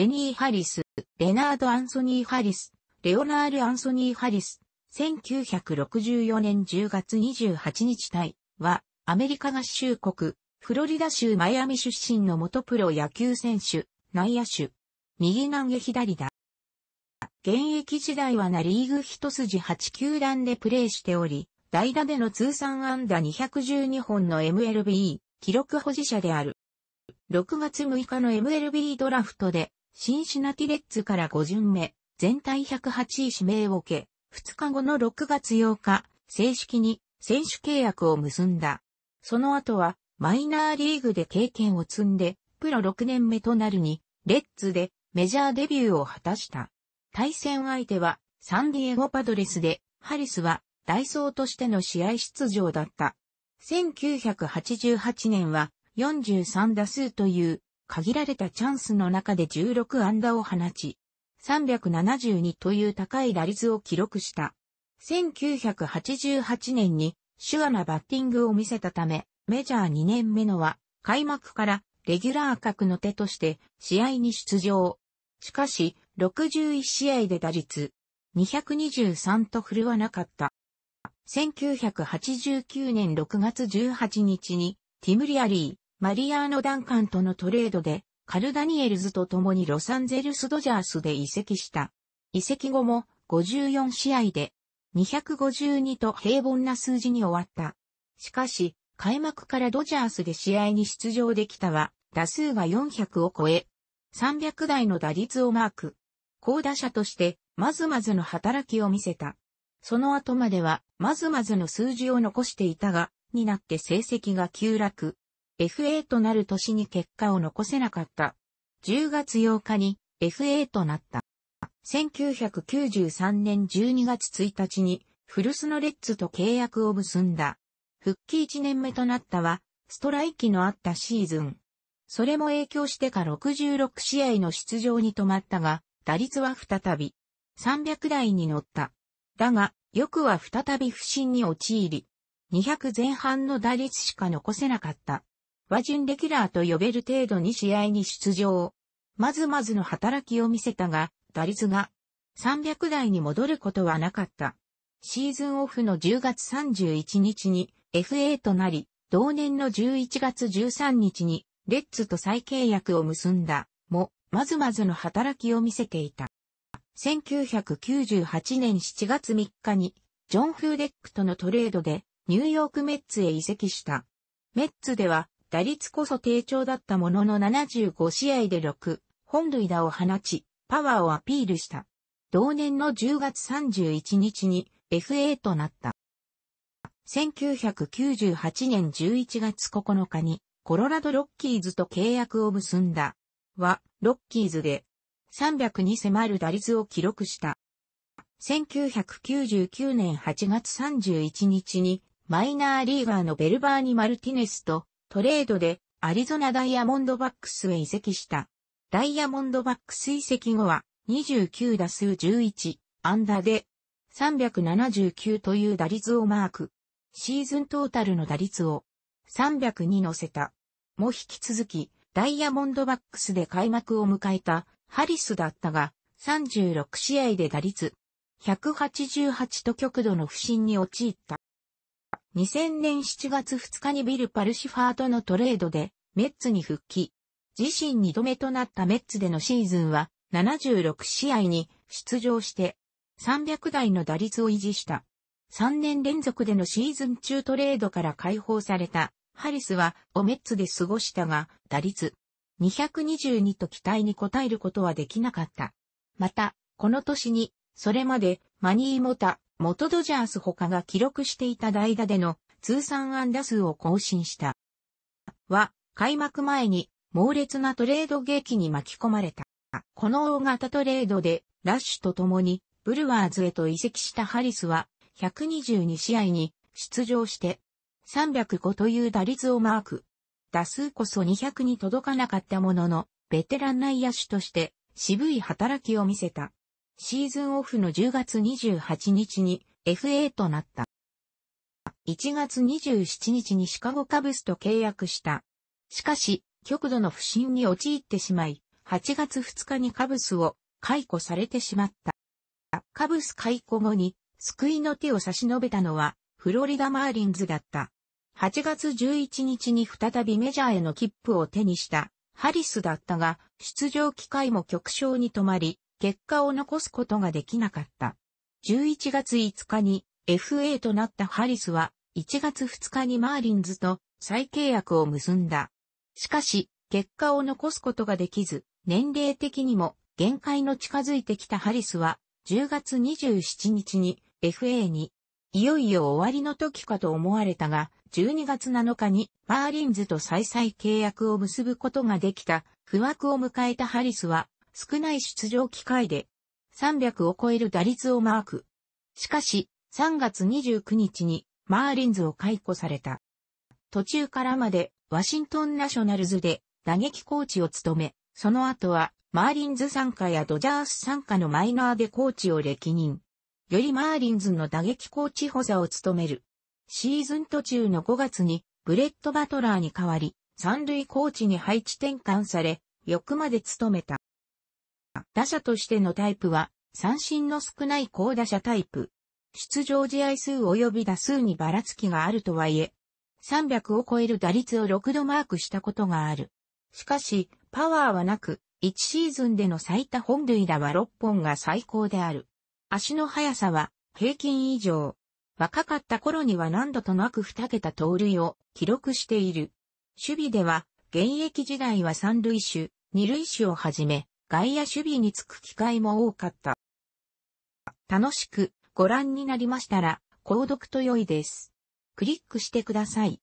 エニー・ハリス、レナード・アンソニー・ハリス、レオナール・アンソニー・ハリス、1964年10月28日対は、アメリカ合衆国、フロリダ州マイアミ出身の元プロ野球選手、内野手。右投げ左だ。現役時代はナリーグ一筋8球団でプレーしており、代打での通算安打212本の MLB 記録保持者である。6月6日の MLB ドラフトでシンシナティレッズから5巡目、全体108位指名を受け、2日後の6月8日、正式に選手契約を結んだ。その後は、マイナーリーグで経験を積んで、プロ6年目となるに、レッズでメジャーデビューを果たした。対戦相手は、サンディエゴパドレスで、ハリスは、ダイソーとしての試合出場だった。1988年は、43打数という限られたチャンスの中で16安打を放ち、372という高い打率を記録した。1988年に手話なバッティングを見せたため、メジャー2年目のは、開幕からレギュラー格の手として試合に出場。しかし、61試合で打率223と振るわなかった。1989年6月18日にティム・リアリー、マリアーノ・ダンカンとのトレードで、カルダニエルズと共にロサンゼルス・ドジャースで移籍した。移籍後も54試合で252と平凡な数字に終わった。しかし、開幕からドジャースで試合に出場できたは、打数が400を超え、300台の打率をマーク。高打者として、まずまずの働きを見せた。その後までは、まずまずの数字を残していたが、になって成績が急落。FA となる年に結果を残せなかった。10月8日に FA となった。1993年12月1日に古巣のレッツと契約を結んだ。復帰1年目となったは、ストライキのあったシーズン。それも影響してか66試合の出場に止まったが、打率は再び300台に乗った。だが、よくは再び不振に陥り、200前半の打率しか残せなかった。和準レギュラーと呼べる程度に試合に出場。まずまずの働きを見せたが、打率が300台に戻ることはなかった。シーズンオフの10月31日に FA となり、同年の11月13日にレッツと再契約を結んだ、も、まずまずの働きを見せていた。1998年7月3日に、ジョン・フーデックとのトレードで、ニューヨークメッツへ移籍した。メッツでは、打率こそ低調だったものの75試合で6、本塁打を放ち、パワーをアピールした。同年の10月31日に FA となった。1998年11月9日にコロラドロッキーズと契約を結んだ。は、ロッキーズで300に迫る打率を記録した。1999年8月31日にマイナーリーガーのベルバーニ・マルティネスとトレードでアリゾナダイヤモンドバックスへ移籍した。ダイヤモンドバックス移籍後は29打数11、アンダーで379という打率をマーク。シーズントータルの打率を300に乗せた。も引き続き、ダイヤモンドバックスで開幕を迎えたハリスだったが、36試合で打率188と極度の不振に陥った。2000年7月2日にビル・パルシファーとのトレードで、メッツに復帰。自身2度目となったメッツでのシーズンは、76試合に出場して、300台の打率を維持した。3年連続でのシーズン中トレードから解放された、ハリスは、オメッツで過ごしたが、打率、222と期待に応えることはできなかった。また、この年に、それまで、マニー・モタ、元ドジャース他が記録していた代打での通算安打数を更新した。は、開幕前に猛烈なトレード劇に巻き込まれた。この大型トレードで、ラッシュと共に、ブルワーズへと移籍したハリスは、122試合に出場して、305という打率をマーク。打数こそ200に届かなかったものの、ベテラン内野手として、渋い働きを見せた。シーズンオフの10月28日に FA となった。1月27日にシカゴカブスと契約した。しかし、極度の不振に陥ってしまい、8月2日にカブスを解雇されてしまった。カブス解雇後に救いの手を差し伸べたのはフロリダマーリンズだった。8月11日に再びメジャーへの切符を手にしたハリスだったが出場機会も極小に止まり、結果を残すことができなかった。11月5日に FA となったハリスは1月2日にマーリンズと再契約を結んだ。しかし、結果を残すことができず、年齢的にも限界の近づいてきたハリスは、10月27日に FA に、いよいよ終わりの時かと思われたが、12月7日にマーリンズと再々契約を結ぶことができた、不惑を迎えたハリスは、少ない出場機会で300を超える打率をマーク。しかし、3月29日にマーリンズを解雇された。途中からまでワシントンナショナルズで打撃コーチを務め、その後はマーリンズ参加やドジャース参加のマイナーでコーチを歴任。よりマーリンズの打撃コーチ補佐を務める。シーズン途中の5月にブレット・バトラーに代わり、三塁コーチに配置転換され、翌まで務めた。打者としてのタイプは、三振の少ない高打者タイプ。出場試合数及び打数にばらつきがあるとはいえ、300を超える打率を6度マークしたことがある。しかし、パワーはなく、1シーズンでの最多本塁打は6本が最高である。足の速さは平均以上。若かった頃には何度となく2桁盗塁を記録している。守備では、現役時代は三塁手、二塁手をはじめ、外野守備につく機会も多かった。楽しくご覧になりましたら、購読と良いです。クリックしてください。